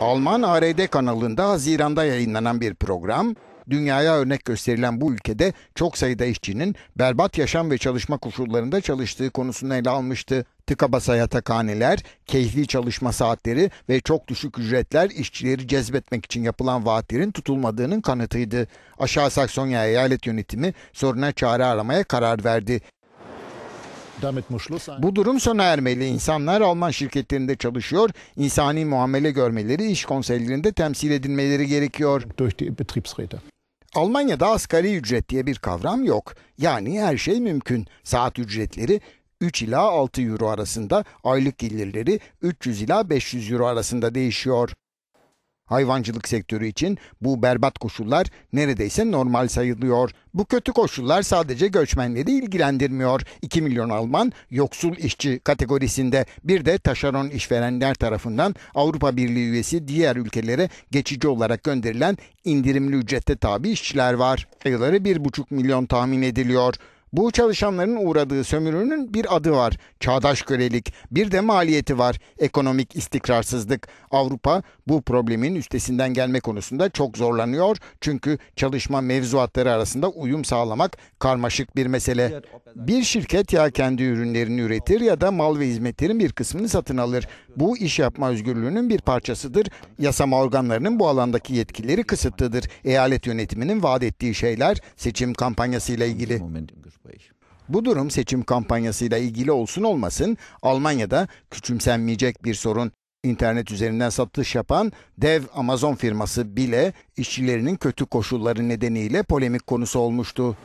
Alman ARD kanalında Haziran'da yayınlanan bir program, dünyaya örnek gösterilen bu ülkede çok sayıda işçinin berbat yaşam ve çalışma koşullarında çalıştığı konusunu ele almıştı. Tıka basa yatakhaneler, keyfi çalışma saatleri ve çok düşük ücretler işçileri cezbetmek için yapılan vaatlerin tutulmadığının kanıtıydı. Aşağı Saksonya eyalet yönetimi soruna çare aramaya karar verdi. Bu durum sona ermeli. İnsanlar Alman şirketlerinde çalışıyor, insani muamele görmeleri, iş konseylerinde temsil edilmeleri gerekiyor. Almanya'da asgari ücret diye bir kavram yok. Yani her şey mümkün. Saat ücretleri 3 ila 6 euro arasında, aylık gelirleri 300 ila 500 euro arasında değişiyor. Hayvancılık sektörü için bu berbat koşullar neredeyse normal sayılıyor. Bu kötü koşullar sadece göçmenleri ilgilendirmiyor. 2 milyon Alman yoksul işçi kategorisinde bir de taşeron işverenler tarafından Avrupa Birliği üyesi diğer ülkelere geçici olarak gönderilen indirimli ücrette tabi işçiler var. Sayıları 1,5 milyon tahmin ediliyor. Bu çalışanların uğradığı sömürünün bir adı var. Çağdaş kölelik. Bir de maliyeti var. Ekonomik istikrarsızlık. Avrupa bu problemin üstesinden gelme konusunda çok zorlanıyor. Çünkü çalışma mevzuatları arasında uyum sağlamak karmaşık bir mesele. Bir şirket ya kendi ürünlerini üretir ya da mal ve hizmetlerin bir kısmını satın alır. Bu iş yapma özgürlüğünün bir parçasıdır. Yasama organlarının bu alandaki yetkileri kısıtlıdır. Eyalet yönetiminin vaat ettiği şeyler seçim kampanyasıyla ilgili. Bu durum seçim kampanyasıyla ilgili olsun olmasın Almanya'da küçümsenmeyecek bir sorun. İnternet üzerinden satış yapan dev Amazon firması bile işçilerinin kötü koşulları nedeniyle polemik konusu olmuştu.